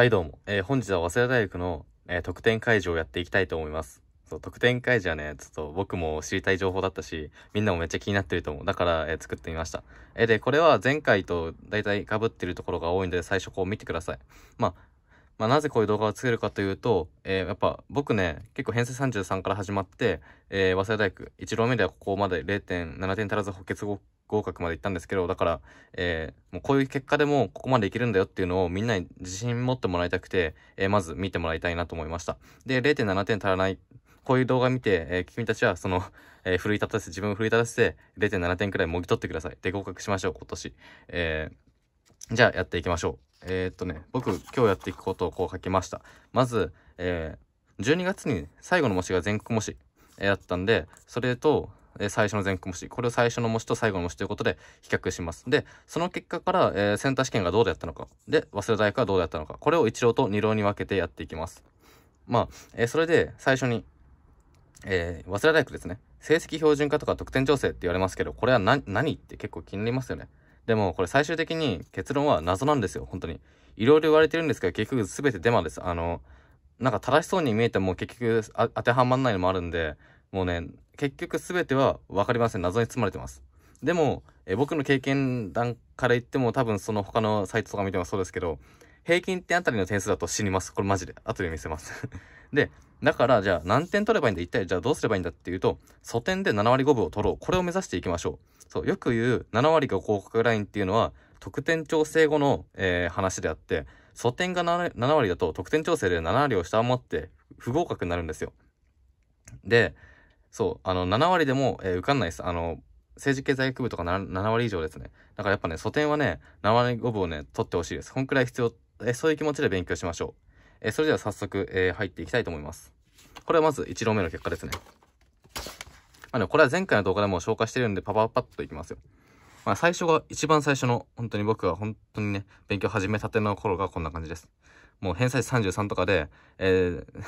はいどうも、えー、本日は早稲田大学の、えー、特典会場をやっていきたいと思いますそう特典会場はねちょっと僕も知りたい情報だったしみんなもめっちゃ気になってると思うだから、えー、作ってみました、えでこれは前回と大体かぶってるところが多いので最初こう見てくださいまあまあ、なぜこういう動画を作れるかというと、えー、やっぱ僕ね、結構編成33から始まって、えー、早稲田大学、1浪目ではここまで0.7点足らず補欠合合格まで行ったんですけど、だから、えー、もうこういう結果でもここまでいけるんだよっていうのをみんなに自信持ってもらいたくて、えー、まず見てもらいたいなと思いました。で、0.7点足らない、こういう動画見て、えー、君たちはその、えー、奮い立たせて、自分を奮い立たせて、0.7点くらいもぎ取ってください。で、合格しましょう、今年。えー、じゃあやっていきましょう。えー、っとね、僕、今日やっていくことをこう書きました。まず、えー、12月に最後の模試が全国模試、えったんで、それと、え最初の前句模試、これを最初の模試と最後の模試ということで比較します。で、その結果から、えー、センター試験がどうだったのか、で、早稲田大学はどうだったのか、これを一浪と二浪に分けてやっていきます。まあ、えー、それで最初に、えー、早稲田大学ですね。成績標準化とか得点調整って言われますけど、これは何って結構気になりますよね。でも、これ最終的に結論は謎なんですよ、本当に。いろいろ言われてるんですけど、結局全てデマです。あの、なんか正しそうに見えても結局当てはまんないのもあるんで、もうね、結局全ては分かりません。謎に包まれてます。でも、え僕の経験談から言っても多分その他のサイトとか見てもそうですけど、平均点あたりの点数だと死にます。これマジで。後で見せます で、だからじゃあ何点取ればいいんだ一体じゃあどうすればいいんだっていうと、素点で7割5分を取ろう。これを目指していきましょう。そう、よく言う7割が合格ラインっていうのは、得点調整後の、えー、話であって、素点が 7, 7割だと得点調整で7割を下回って不合格になるんですよ。で、そう、あの、7割でも、えー、受かんないです。あの、政治経済学部とか 7, 7割以上ですね。だからやっぱね、素点はね、7割5分をね、取ってほしいです。こんくらい必要、えー、そういう気持ちで勉強しましょう。えー、それでは早速、えー、入っていきたいと思います。これはまず1論目の結果ですね。まあね、これは前回の動画でも紹介してるんで、パパパッといきますよ。まあ最初が、一番最初の、本当に僕は本当にね、勉強始めたての頃がこんな感じです。もう偏差値33とかで、えー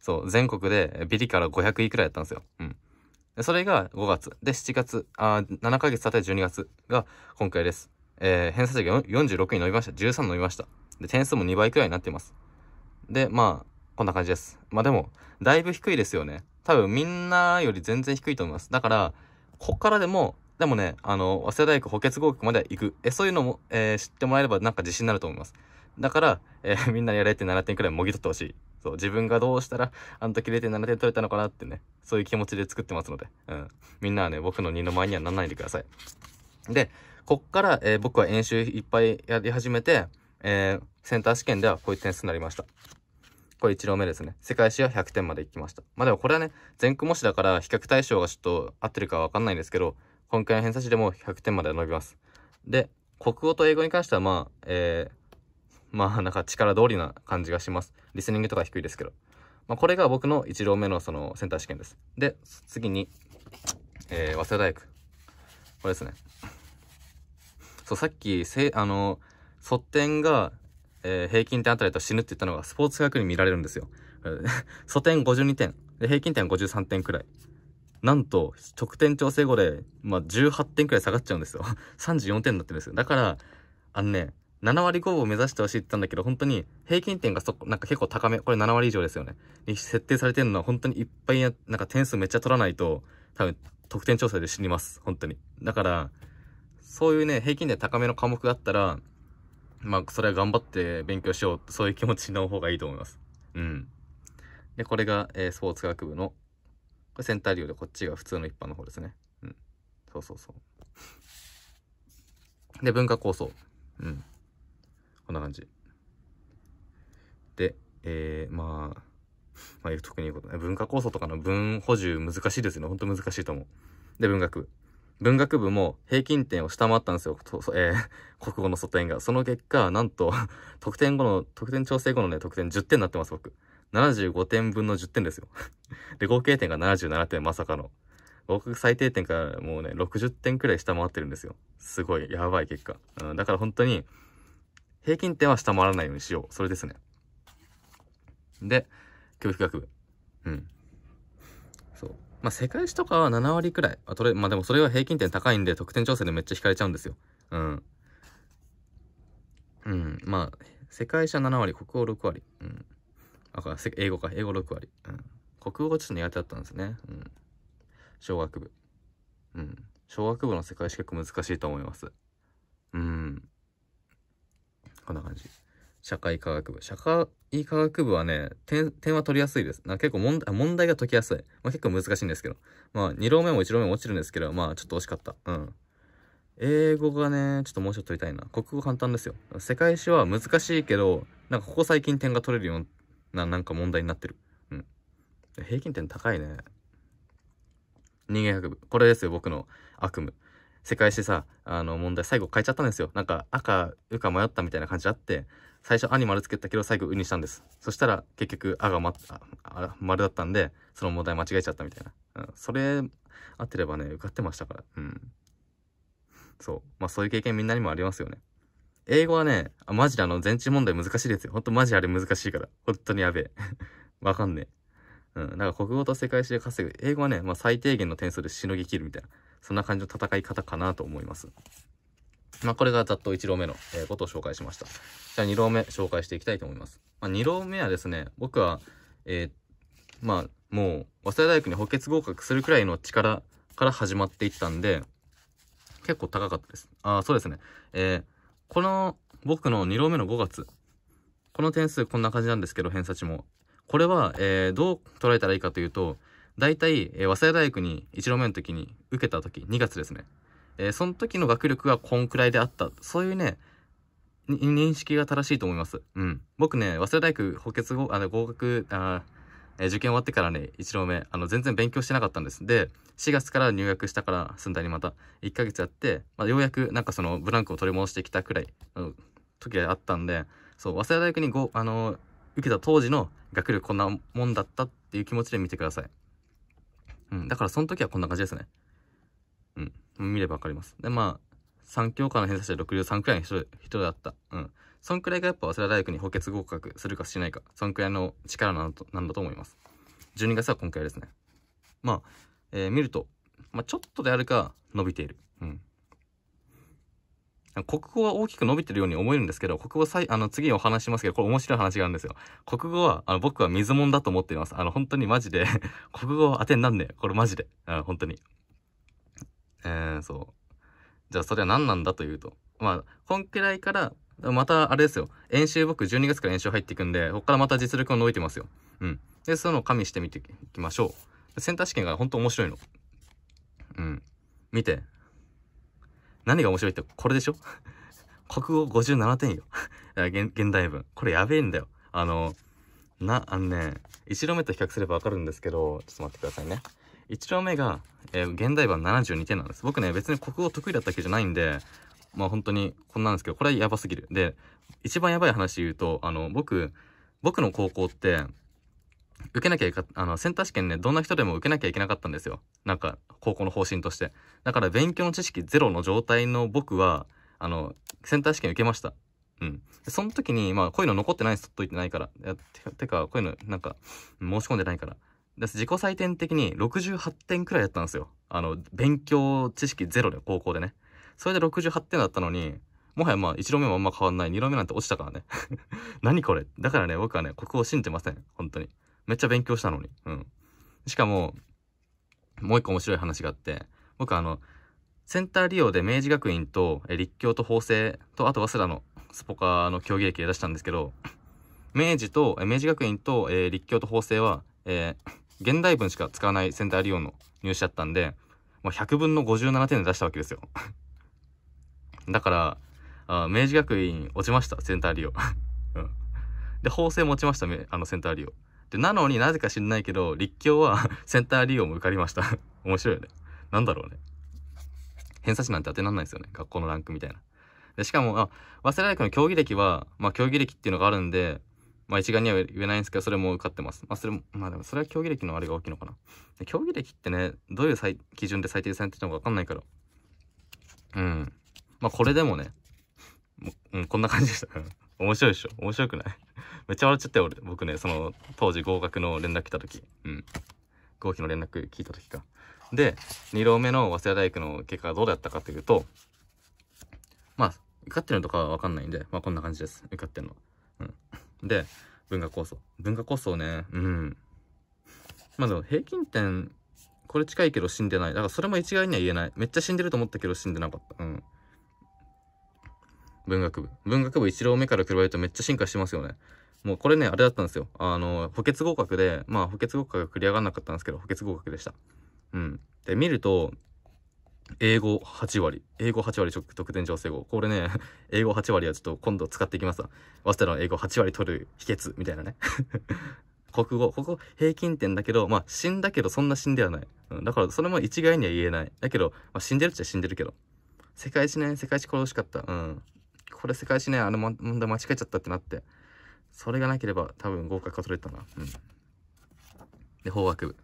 そう、全国でビリから500位くらいやったんですよ。うん。それが5月。で、7月、あ7ヶ月経って12月が今回です。えー、偏差値が46に伸びました。13伸びました。で、点数も2倍くらいになってます。で、まあ、こんな感じです。まあでも、だいぶ低いですよね。多分みんなより全然低いと思います。だから、こっからでも、でもね、あの、早稲田大学補欠合格まで行く。え、そういうのも、えー、知ってもらえればなんか自信になると思います。だから、えー、みんなにって7点くらいもぎ取ってほしい。そう、自分がどうしたら、あの時0.7点取れたのかなってね、そういう気持ちで作ってますので、うん。みんなはね、僕の二の舞にはならないでください。で、こっから、えー、僕は演習いっぱいやり始めて、えー、センター試験ではこういう点数になりました。これ1両目ですね。世界史は100点まで行きました。まあでもこれはね、全区模試だから比較対象がちょっと合ってるかわかんないんですけど、今回の偏差値でも100点まで伸びます。で、国語と英語に関してはまあ、えー、まあ なんか力通りな感じがします。リスニングとか低いですけど。まあ、これが僕の一両目のそのセンター試験です。で、次に、えー、早稲田大学。これですね。そう、さっき、せあの、卒点が、えー、平均点あたりと死ぬって言ったのがスポーツ学に見られるんですよ。素点52点。で、平均点53点くらい。なんと、直点調整後で、まあ、18点くらい下がっちゃうんですよ。34 点になってるんですよ。だから、あのね、7割5分を目指してほしいって言ったんだけど、本当に平均点がそこ、なんか結構高め、これ7割以上ですよね。に設定されてるのは本当にいっぱいや、なんか点数めっちゃ取らないと、多分得点調整で死にます。本当に。だから、そういうね、平均点高めの科目があったら、まあ、それは頑張って勉強しよう。そういう気持ちの方がいいと思います。うん。で、これが、えー、スポーツ学部の、これセンター流でこっちが普通の一般の方ですね。うん。そうそうそう。で、文化構想。うん。こんな感じ。で、えー、まあ、まあ、特にこと文化構想とかの文補充難しいですよね。ほんと難しいと思う。で、文学部。文学部も平均点を下回ったんですよ。えー、国語の素点が。その結果、なんと、得点後の、得点調整後のね、得点10点になってます、僕。75点分の10点ですよ。で、合計点が77点、まさかの。合格最低点からもうね、60点くらい下回ってるんですよ。すごい、やばい結果。うん、だから本当に、平均点は下回らないようにしよう。それですね。で、教育学部。うん。そう。まあ、世界史とかは7割くらい。あとれ、まあ、でもそれは平均点高いんで、得点調整でめっちゃ引かれちゃうんですよ。うん。うん。まあ、世界史は7割、国語6割。うん。あ、か英語か。英語6割。うん。国語がちょっと苦手だったんですね。うん。小学部。うん。小学部の世界史結構難しいと思います。こんな感じ。社会科学部。社会科学部はね、点、点は取りやすいです。な結構問問題が解きやすい。まあ、結構難しいんですけど。まあ、2浪目も1浪目も落ちるんですけど、まあ、ちょっと惜しかった。うん。英語がね、ちょっともうちょっと取りたいな。国語簡単ですよ。世界史は難しいけど、なんかここ最近点が取れるような、なんか問題になってる。うん。平均点高いね。人間学部。これですよ、僕の悪夢。世界史さ、あの問題最後変えちゃったんですよ。なんか赤、うか迷ったみたいな感じあって、最初「アニマルつけたけど最後「ウにしたんです。そしたら結局「あ」が、ま、あ丸だったんで、その問題間違えちゃったみたいな。うん、それ、合ってればね、受かってましたから。うん。そう。まあそういう経験みんなにもありますよね。英語はね、あマジであの、全知問題難しいですよ。ほんとマジあれ難しいから。ほんとにやべえ。わかんねえ。うん。だから国語と世界史で稼ぐ。英語はね、まあ最低限の点数でしのぎきるみたいな。そんな感じの戦い方かなと思います。まあ、これがざっと1浪目のことを紹介しました。じゃあ2浪目紹介していきたいと思います。まあ、2浪目はですね、僕は、えー、まあ、もう、早稲田大学に補欠合格するくらいの力から始まっていったんで、結構高かったです。あ、そうですね。えー、この、僕の2浪目の5月、この点数こんな感じなんですけど、偏差値も。これは、えー、どう捉えたらいいかというと、大体、えー、早稲田大学に1度目の時に受けた時2月ですね、えー、その時の学力がこんくらいであったそういうね認識が正しいと思います。うん。僕ね、早稲田大学補欠合あの合格あ、えー、受験終わってからね、1度目、あの、全然勉強してなかったんです。で、4月から入学したから、寸大にまた1ヶ月やって、まあ、ようやくなんかそのブランクを取り戻してきたくらいの時があったんで、そう、早稲田大学にご、あの、受けた当時の学力こんなもんだったっていう気持ちで見てください。うん。だからその時はこんな感じですね。うん。見ればわかります。で、まあ、3教科の偏差値は63くらいの人人だった。うん。そんくらいがやっぱ早稲田大学に補欠合格するかしないか、そんくらいの力なんだと思います。12月は今回ですね。まあ、えー、見ると、まあ、ちょっとであるか伸びている。うん。国語は大きく伸びてるように思えるんですけど、国語さい、あの、次お話しますけど、これ面白い話があるんですよ。国語は、あの、僕は水んだと思っています。あの、本当にマジで 国語当てになんねえ。これマジで。あの、本当に。えー、そう。じゃあ、それは何なんだというと。まあ、こんくらいから、また、あれですよ。演習僕、12月から演習入っていくんで、ここからまた実力が伸びてますよ。うん。で、そういうのを加味してみていきましょう。センター試験が本当面白いの。うん。見て、何が面白いってこれでしょ 国語57点よ現。現代文。これやべえんだよ。あの、な、あのね、1両目と比較すればわかるんですけど、ちょっと待ってくださいね。1両目が、えー、現代版72点なんです。僕ね、別に国語得意だったわけじゃないんで、まあ本当にこんなんですけど、これはやばすぎる。で、一番やばい話言うと、あの、僕、僕の高校って、受けなきゃいかあの、センター試験ね、どんな人でも受けなきゃいけなかったんですよ。なんか、高校の方針として。だから、勉強の知識ゼロの状態の僕は、あの、センター試験受けました。うん。その時に、まあ、こういうの残ってない、と言ってないから。いやてか、こういうの、なんか、申し込んでないから。で自己採点的に68点くらいだったんですよ。あの、勉強知識ゼロで、高校でね。それで68点だったのに、もはやまあ、1度目もあんま変わんない。2度目なんて落ちたからね。何これだからね、僕はね、ここを信じません。本当に。めっちゃ勉強したのに。うん。しかも、もう一個面白い話があって、僕あの、センター利用で明治学院と立教と法政と、あと早稲田のスポカーの競技歴で出したんですけど、明治と、明治学院と、え立教と法政は、えー、現代文しか使わないセンター利用の入試だったんで、まあ、100分の57点で出したわけですよ。だから、あ明治学院落ちました、センター利用。うん、で、法政も落ちました、あのセンター利用。。なのになぜか知んないけど、立教は センター利用も受かりました 面白いよね。なんだろうね。偏差値なんて当てらんないですよね。学校のランクみたいな。でしかも、あ、早稲田大学の競技歴は、まあ競技歴っていうのがあるんで、まあ一概には言えないんですけど、それも受かってます。まあそれも、まあでもそれは競技歴のあれが大きいのかな。で競技歴ってね、どういう基準で最低されてるのかわかんないから。うん。まあこれでもね、もう、うん、こんな感じでした。面白いでしょ面白くない めっちゃ笑っちゃったよ、俺。僕ね、その、当時合格の連絡来た時。うん。合否の連絡聞いた時か。で、2浪目の早稲田大学の結果がどうだったかというと、まあ、受かってるのとかはわかんないんで、まあこんな感じです。受かってるの。うん。で、文化構想。文化構想ね、うん。まあでも平均点、これ近いけど死んでない。だからそれも一概には言えない。めっちゃ死んでると思ったけど死んでなかった。うん。文学部。文学部一浪目から比べるとめっちゃ進化してますよね。もうこれね、あれだったんですよ。あの、補欠合格で、まあ補欠合格が繰り上がらなかったんですけど、補欠合格でした。うん。で、見ると、英語8割。英語8割得点調整語。これね、英語8割はちょっと今度使っていきますわ。早稲田の英語8割取る秘訣、みたいなね。国語、ここ平均点だけど、まあ死んだけどそんな死んではない。うん、だからそれも一概には言えない。だけど、まあ、死んでるっちゃ死んでるけど。世界一ね、世界一殺しかった。うん。これ世界史ね、あの問題間違えちゃったってなって。それがなければ多分合格が取れたな。うん。で、法学部。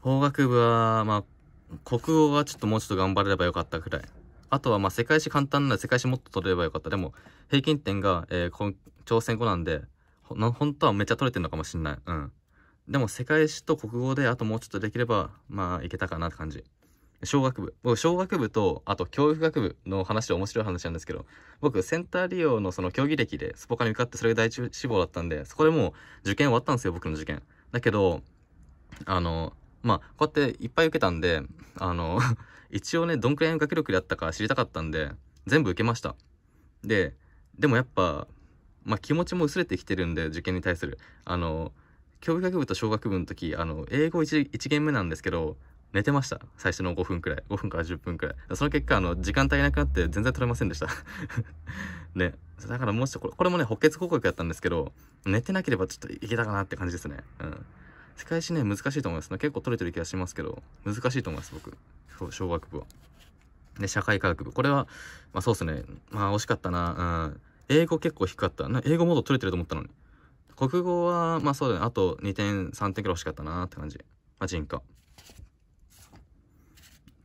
法学部は、まあ、国語はちょっともうちょっと頑張れればよかったくらい。あとは、まあ、世界史簡単なら世界史もっと取れればよかった。でも、平均点が、えー、こ朝鮮語なんで、ほ本当はめっちゃ取れてるのかもしんない。うん。でも、世界史と国語で、あともうちょっとできれば、まあ、いけたかなって感じ。小学部僕小学部とあと教育学部の話は面白い話なんですけど僕センター利用のその競技歴でスポカに受かってそれが第一志望だったんでそこでもう受験終わったんですよ僕の受験だけどあのまあこうやっていっぱい受けたんであの 一応ねどんくらいの学力であったか知りたかったんで全部受けましたででもやっぱまあ気持ちも薄れてきてるんで受験に対するあの教育学部と小学部の時あの英語 1, 1限目なんですけど寝てました。最初の5分くらい。5分から10分くらい。その結果、あの、時間足りなくなって全然取れませんでした。ね。だからもし、これこれもね、補欠広告やったんですけど、寝てなければちょっといけたかなって感じですね。うん。世界史ね、難しいと思います、結構取れてる気がしますけど、難しいと思います、僕。小学部は。で、社会科学部。これは、まあそうっすね。まあ惜しかったな。うん。英語結構低かった。な英語モード取れてると思ったのに。国語は、まあそうだね。あと2点、3点くらい欲しかったなって感じ。まあ人科。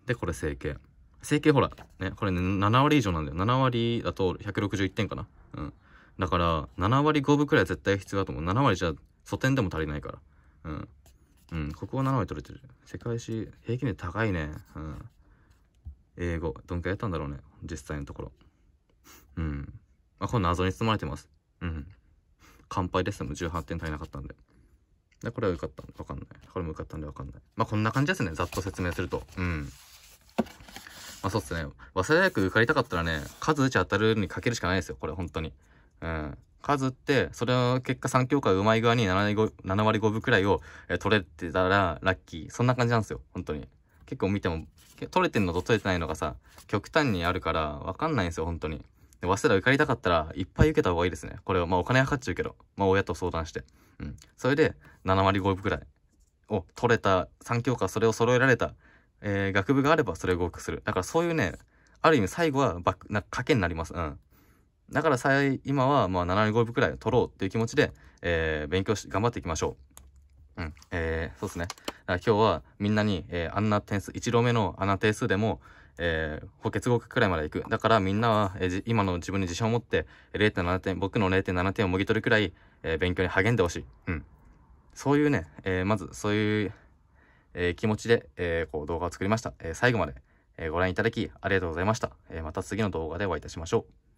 で、これ整形。整形ほら、ね、これね、7割以上なんだよ。7割だと161点かな。うん。だから、7割5分くらい絶対必要だと思う。7割じゃ、素点でも足りないから。うん。うん、ここは7割取れてる。世界史、平均で高いね。うん。英語、どんくらいやったんだろうね。実際のところ。うん。まあ、これ謎に包まれてます。うん。乾杯ですも18点足りなかったんで。で、これは受かったわかんない。これも受かったんでわかんない。まあ、こんな感じですね。ざっと説明すると。うん。まあそうっすね。早稲田大学受かりたかったらね、数打ち当たるにかけるしかないですよ、これ、本当に。うん。数って、それは結果3教科うまい側に 7, 7割5分くらいを、え取れてたらラッキー。そんな感じなんですよ、本当に。結構見ても、取れてんのと取れてないのがさ、極端にあるから、わかんないんですよ、本当に。早稲田受かりたかったら、いっぱい受けた方がいいですね。これは、まあお金はかっちゃうけど、まあ親と相談して。うん。それで、7割5分くらいを取れた、3教科それを揃えられた。えー、学部があればそれを合格する。だからそういうね、ある意味最後はバック、な賭けになります。うん。だから最今はまあ7五5分くらい取ろうっていう気持ちで、えー、勉強し、頑張っていきましょう。うん。えー、そうですね。今日はみんなに、えー、あんな点数、1度目のあんな点数でも、えー、補欠合格くらいまで行く。だからみんなは、えー、今の自分に自信を持って、0.7点、僕の0.7点をもぎ取るくらい、えー、勉強に励んでほしい。うん。そういうね、えー、まずそういうえ気持ちで、えこう動画を作りました。え最後まで、えご覧いただきありがとうございました。えまた次の動画でお会いいたしましょう。